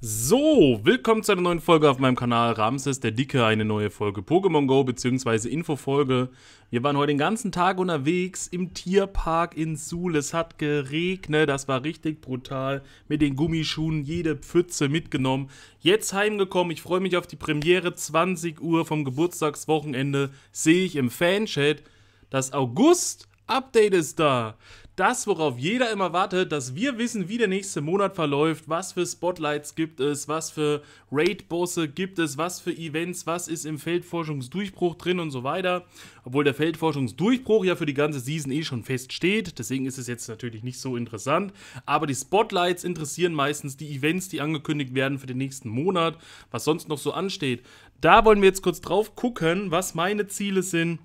So, willkommen zu einer neuen Folge auf meinem Kanal Ramses der Dicke, eine neue Folge Pokémon Go bzw. Infofolge. Wir waren heute den ganzen Tag unterwegs im Tierpark in Suhl. Es hat geregnet, das war richtig brutal. Mit den Gummischuhen jede Pfütze mitgenommen. Jetzt heimgekommen, ich freue mich auf die Premiere. 20 Uhr vom Geburtstagswochenende sehe ich im Fanchat, dass August Update ist da. Das, worauf jeder immer wartet, dass wir wissen, wie der nächste Monat verläuft, was für Spotlights gibt es, was für Raid-Bosse gibt es, was für Events, was ist im Feldforschungsdurchbruch drin und so weiter. Obwohl der Feldforschungsdurchbruch ja für die ganze Season eh schon feststeht, deswegen ist es jetzt natürlich nicht so interessant. Aber die Spotlights interessieren meistens die Events, die angekündigt werden für den nächsten Monat, was sonst noch so ansteht. Da wollen wir jetzt kurz drauf gucken, was meine Ziele sind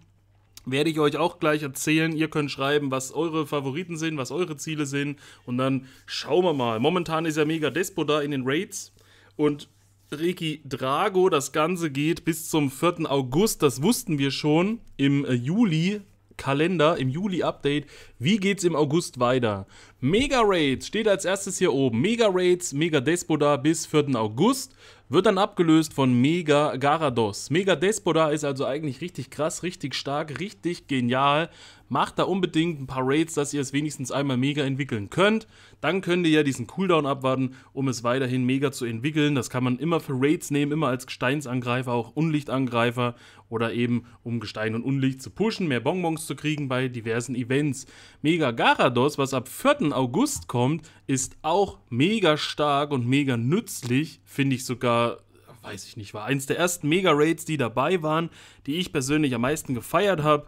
werde ich euch auch gleich erzählen. Ihr könnt schreiben, was eure Favoriten sind, was eure Ziele sind. Und dann schauen wir mal. Momentan ist ja mega Despo da in den Raids. Und Reki Drago, das Ganze geht bis zum 4. August. Das wussten wir schon im äh, Juli. Kalender im Juli-Update. Wie geht's im August weiter? Mega Raids steht als erstes hier oben. Mega Raids, Mega Despo da bis 4. August. Wird dann abgelöst von Mega Garados. Mega Despoda ist also eigentlich richtig krass, richtig stark, richtig genial. Macht da unbedingt ein paar Raids, dass ihr es wenigstens einmal mega entwickeln könnt. Dann könnt ihr ja diesen Cooldown abwarten, um es weiterhin mega zu entwickeln. Das kann man immer für Raids nehmen, immer als Gesteinsangreifer, auch Unlichtangreifer oder eben um Gestein und Unlicht zu pushen, mehr Bonbons zu kriegen bei diversen Events. Mega Garados, was ab 4. August kommt, ist auch mega stark und mega nützlich, finde ich sogar weiß ich nicht, war eins der ersten Mega-Raids, die dabei waren, die ich persönlich am meisten gefeiert habe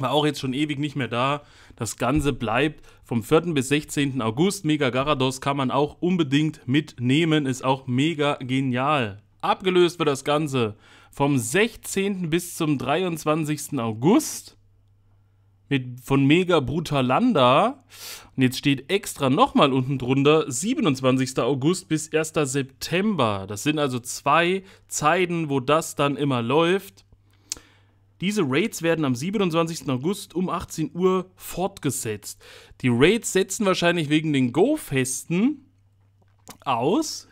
war auch jetzt schon ewig nicht mehr da. Das Ganze bleibt vom 4. bis 16. August. Mega Garados kann man auch unbedingt mitnehmen, ist auch mega genial. Abgelöst wird das Ganze vom 16. bis zum 23. August mit, von Mega Brutalanda. Und jetzt steht extra nochmal unten drunter 27. August bis 1. September. Das sind also zwei Zeiten, wo das dann immer läuft. Diese Raids werden am 27. August um 18 Uhr fortgesetzt. Die Raids setzen wahrscheinlich wegen den Go-Festen aus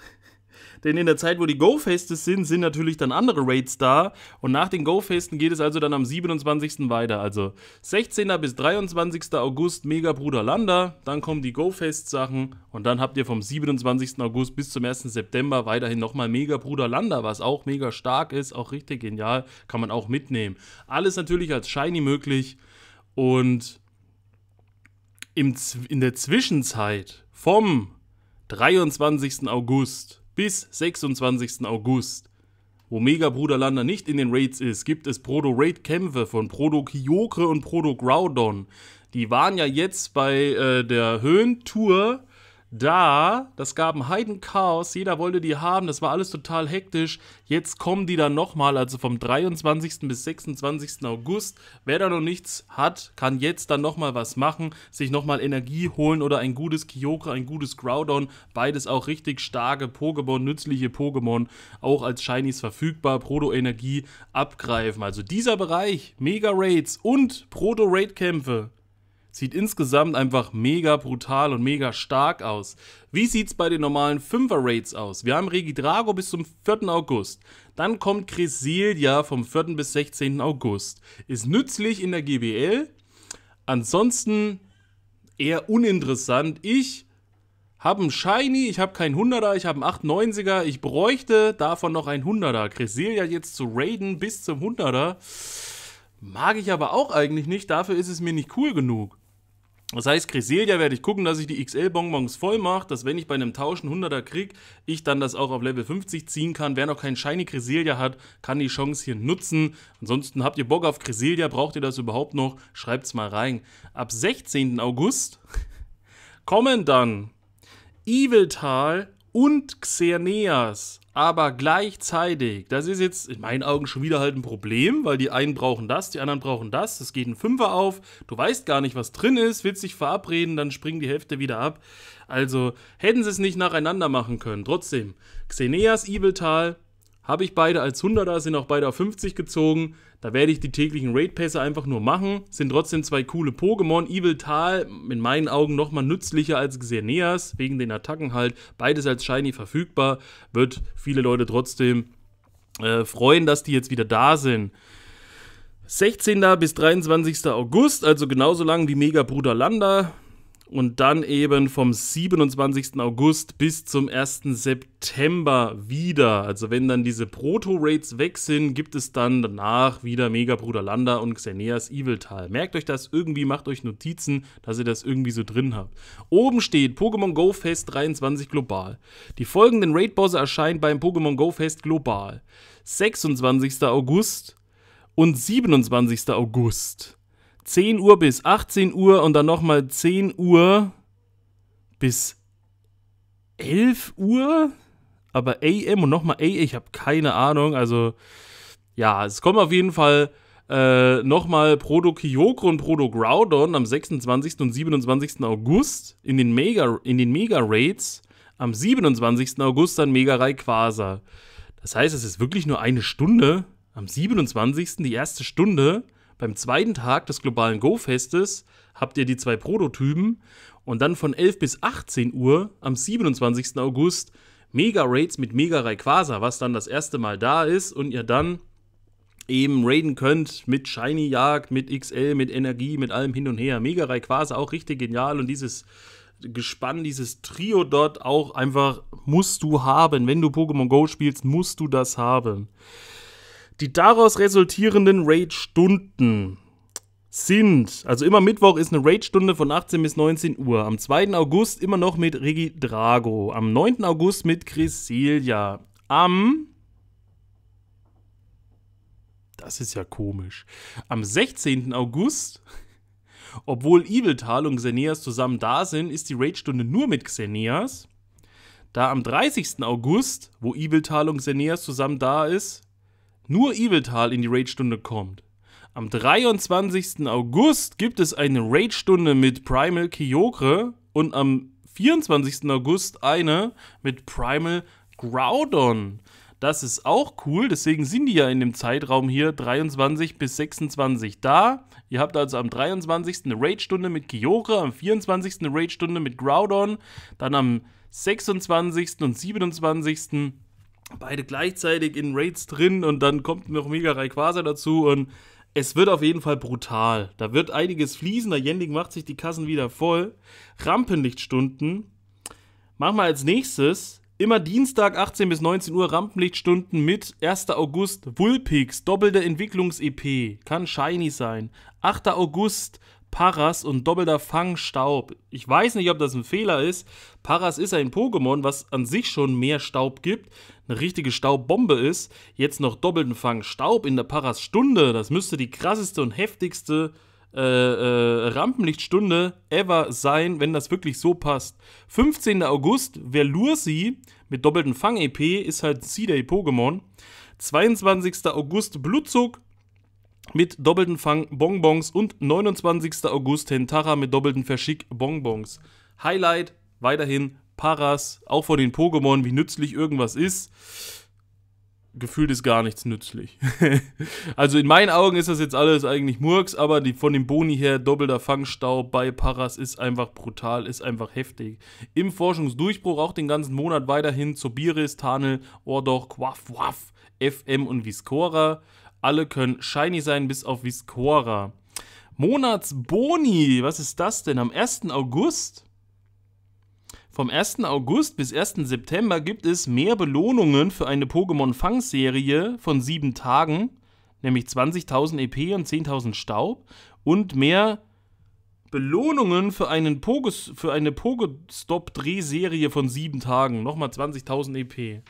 denn in der Zeit, wo die Go-Festes sind, sind natürlich dann andere Raids da. Und nach den Go-Festen geht es also dann am 27. weiter. Also 16. bis 23. August Mega Bruder Landa, dann kommen die Go-Fest-Sachen und dann habt ihr vom 27. August bis zum 1. September weiterhin nochmal Mega Bruder Landa, was auch mega stark ist, auch richtig genial, kann man auch mitnehmen. Alles natürlich als Shiny möglich und in der Zwischenzeit vom 23. August bis 26. August. Wo Mega Bruderlander nicht in den Raids ist, gibt es Proto-Raid-Kämpfe von Proto Kyokre und Proto Groudon. Die waren ja jetzt bei äh, der Höhentour da, das gab ein Heidenchaos, jeder wollte die haben, das war alles total hektisch. Jetzt kommen die dann nochmal, also vom 23. bis 26. August. Wer da noch nichts hat, kann jetzt dann nochmal was machen, sich nochmal Energie holen oder ein gutes Kyoko, ein gutes Groudon. Beides auch richtig starke Pokémon, nützliche Pokémon, auch als Shinies verfügbar, Proto-Energie abgreifen. Also dieser Bereich, Mega-Raids und Proto-Raid-Kämpfe Sieht insgesamt einfach mega brutal und mega stark aus. Wie sieht's bei den normalen 5er Raids aus? Wir haben Regidrago bis zum 4. August. Dann kommt Cresilia vom 4. bis 16. August. Ist nützlich in der GBL. Ansonsten eher uninteressant. Ich habe einen Shiny, ich habe keinen 100er, ich habe einen 890 er Ich bräuchte davon noch einen 100er. Cresilia jetzt zu raiden bis zum 100er. Mag ich aber auch eigentlich nicht, dafür ist es mir nicht cool genug. Das heißt, Cresselia werde ich gucken, dass ich die XL-Bonbons voll mache, dass wenn ich bei einem Tauschen 100er kriege, ich dann das auch auf Level 50 ziehen kann. Wer noch keinen Shiny Cresselia hat, kann die Chance hier nutzen. Ansonsten habt ihr Bock auf Cresselia, braucht ihr das überhaupt noch? Schreibt es mal rein. Ab 16. August kommen dann Eviltal und Xerneas aber gleichzeitig, das ist jetzt in meinen Augen schon wieder halt ein Problem, weil die einen brauchen das, die anderen brauchen das, es geht ein Fünfer auf, du weißt gar nicht, was drin ist, willst dich verabreden, dann springt die Hälfte wieder ab. Also hätten sie es nicht nacheinander machen können. Trotzdem, Xeneas Ibeltal, habe ich beide als 100er, sind auch beide auf 50 gezogen. Da werde ich die täglichen Raid Pässe einfach nur machen. Sind trotzdem zwei coole Pokémon. Evil Tal, in meinen Augen nochmal nützlicher als Xerneas, wegen den Attacken halt. Beides als Shiny verfügbar. Wird viele Leute trotzdem äh, freuen, dass die jetzt wieder da sind. 16. bis 23. August, also genauso lang wie Mega Bruder Landa und dann eben vom 27. August bis zum 1. September wieder. Also wenn dann diese Proto-Rates weg sind, gibt es dann danach wieder Mega Bruder Landa und Xeneas Eviltal. Merkt euch das irgendwie, macht euch Notizen, dass ihr das irgendwie so drin habt. Oben steht Pokémon Go Fest 23 global. Die folgenden Raid-Bosse erscheinen beim Pokémon Go Fest global. 26. August und 27. August. 10 Uhr bis 18 Uhr und dann nochmal 10 Uhr bis 11 Uhr. Aber AM und nochmal AM, ich habe keine Ahnung. Also ja, es kommen auf jeden Fall äh, nochmal Proto Kyoko und Proto Groudon am 26. und 27. August in den Mega, in den Mega Raids. Am 27. August dann Mega Rayquaza. Das heißt, es ist wirklich nur eine Stunde. Am 27. die erste Stunde. Beim zweiten Tag des globalen Go-Festes habt ihr die zwei Prototypen und dann von 11 bis 18 Uhr am 27. August Mega Raids mit Mega Rayquaza, was dann das erste Mal da ist und ihr dann eben raiden könnt mit Shiny Jagd, mit XL, mit Energie, mit allem hin und her. Mega Rayquaza auch richtig genial und dieses Gespann, dieses Trio dort auch einfach musst du haben. Wenn du Pokémon Go spielst, musst du das haben. Die daraus resultierenden Raid-Stunden sind, also immer Mittwoch ist eine Raid-Stunde von 18 bis 19 Uhr. Am 2. August immer noch mit Regi Drago. Am 9. August mit Cresselia. Am. Das ist ja komisch. Am 16. August, obwohl Eviltal und Xenias zusammen da sind, ist die Raid-Stunde nur mit Xenias. Da am 30. August, wo Eviltal und Xenias zusammen da ist, nur Iveltal in die Raid-Stunde kommt. Am 23. August gibt es eine Raid-Stunde mit Primal Kyogre und am 24. August eine mit Primal Groudon. Das ist auch cool, deswegen sind die ja in dem Zeitraum hier 23 bis 26 da. Ihr habt also am 23. eine Raid-Stunde mit Kyogre, am 24. eine Raid-Stunde mit Groudon, dann am 26. und 27 beide gleichzeitig in Raids drin und dann kommt noch Mega Rayquaza dazu und es wird auf jeden Fall brutal. Da wird einiges fließen, der Jending macht sich die Kassen wieder voll. Rampenlichtstunden. Machen wir als nächstes immer Dienstag 18 bis 19 Uhr Rampenlichtstunden mit 1. August Wulpix, doppelte Entwicklungs-EP, kann shiny sein. 8. August Paras und doppelter Fangstaub. Ich weiß nicht, ob das ein Fehler ist. Paras ist ein Pokémon, was an sich schon mehr Staub gibt. Eine richtige Staubbombe ist. Jetzt noch doppelten Fangstaub in der Paras Stunde. Das müsste die krasseste und heftigste äh, äh, Rampenlichtstunde ever sein, wenn das wirklich so passt. 15. August, Velursi mit doppelten Fang-EP ist halt C-Day-Pokémon. 22. August, Blutzug mit doppelten Fang Bonbons und 29. August Hentara mit doppelten Verschick Bonbons. Highlight weiterhin Paras, auch vor den Pokémon, wie nützlich irgendwas ist. Gefühlt ist gar nichts nützlich. also in meinen Augen ist das jetzt alles eigentlich Murks, aber die, von dem Boni her doppelter Fangstaub bei Paras ist einfach brutal, ist einfach heftig. Im Forschungsdurchbruch auch den ganzen Monat weiterhin Zobiris, Tanel, Ordoch, Quaff, Waff, FM und Viscora. Alle können shiny sein, bis auf Viscora. Monatsboni, was ist das denn? Am 1. August? Vom 1. August bis 1. September gibt es mehr Belohnungen für eine Pokémon-Fangserie von 7 Tagen, nämlich 20.000 EP und 10.000 Staub und mehr Belohnungen für, einen Pogos, für eine Pogestop-Drehserie von 7 Tagen, nochmal 20.000 EP.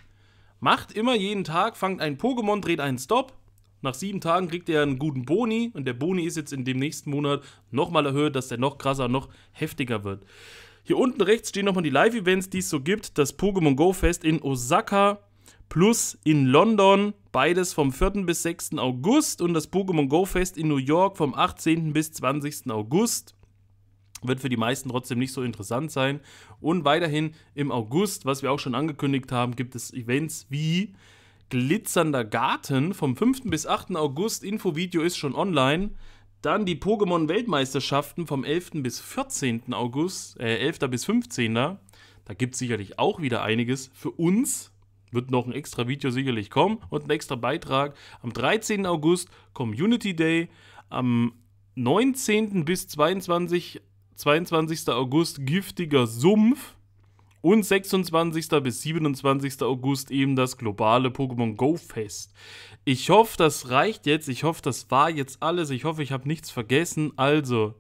Macht immer jeden Tag, fangt ein Pokémon, dreht einen Stop nach sieben Tagen kriegt er einen guten Boni und der Boni ist jetzt in dem nächsten Monat nochmal erhöht, dass der noch krasser, noch heftiger wird. Hier unten rechts stehen nochmal die Live-Events, die es so gibt. Das Pokémon Go Fest in Osaka plus in London, beides vom 4. bis 6. August und das Pokémon Go Fest in New York vom 18. bis 20. August. Wird für die meisten trotzdem nicht so interessant sein. Und weiterhin im August, was wir auch schon angekündigt haben, gibt es Events wie glitzernder Garten vom 5. bis 8. August. Infovideo ist schon online. Dann die Pokémon-Weltmeisterschaften vom 11. bis 14. August, äh, 11. bis 15. Da gibt es sicherlich auch wieder einiges für uns. Wird noch ein extra Video sicherlich kommen und ein extra Beitrag. Am 13. August Community Day. Am 19. bis 22. 22. August giftiger Sumpf und 26. bis 27. August eben das globale Pokémon Go Fest. Ich hoffe, das reicht jetzt. Ich hoffe, das war jetzt alles. Ich hoffe, ich habe nichts vergessen. Also,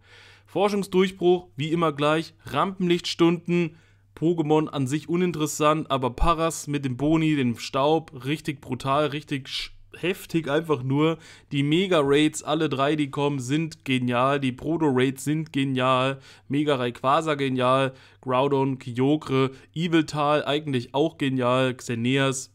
Forschungsdurchbruch, wie immer gleich, Rampenlichtstunden, Pokémon an sich uninteressant, aber Paras mit dem Boni, dem Staub, richtig brutal, richtig heftig einfach nur. Die Mega-Raids, alle drei, die kommen, sind genial. Die Proto-Raids sind genial. Mega Rayquaza genial. Groudon, Kyogre, Eviltal eigentlich auch genial. Xeneas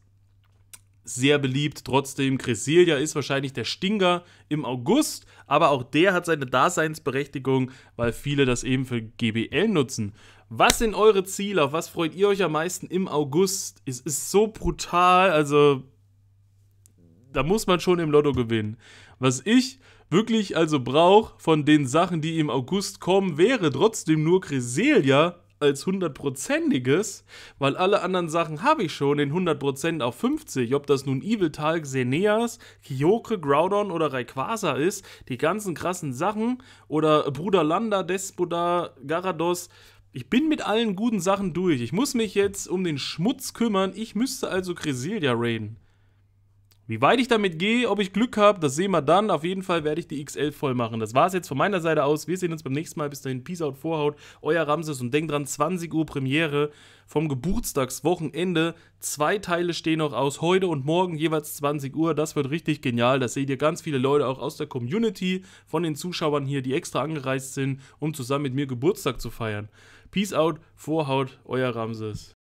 sehr beliebt. Trotzdem, Cresselia ist wahrscheinlich der Stinger im August, aber auch der hat seine Daseinsberechtigung, weil viele das eben für GBL nutzen. Was sind eure Ziele? Auf was freut ihr euch am meisten im August? Es ist so brutal, also da muss man schon im Lotto gewinnen. Was ich wirklich also brauche von den Sachen, die im August kommen, wäre trotzdem nur Cresselia als hundertprozentiges, weil alle anderen Sachen habe ich schon in 100% auf 50. Ob das nun Evil Talk, Xeneas, Kyoke, Groudon oder Rayquaza ist, die ganzen krassen Sachen oder Bruder Landa, Despoda, Garados, ich bin mit allen guten Sachen durch. Ich muss mich jetzt um den Schmutz kümmern. Ich müsste also Cresselia raiden. Wie weit ich damit gehe, ob ich Glück habe, das sehen wir dann. Auf jeden Fall werde ich die XL voll machen. Das war es jetzt von meiner Seite aus. Wir sehen uns beim nächsten Mal. Bis dahin, Peace out, Vorhaut, euer Ramses. Und denkt dran, 20 Uhr Premiere vom Geburtstagswochenende. Zwei Teile stehen noch aus, heute und morgen jeweils 20 Uhr. Das wird richtig genial. Das seht ihr ganz viele Leute auch aus der Community, von den Zuschauern hier, die extra angereist sind, um zusammen mit mir Geburtstag zu feiern. Peace out, Vorhaut, euer Ramses.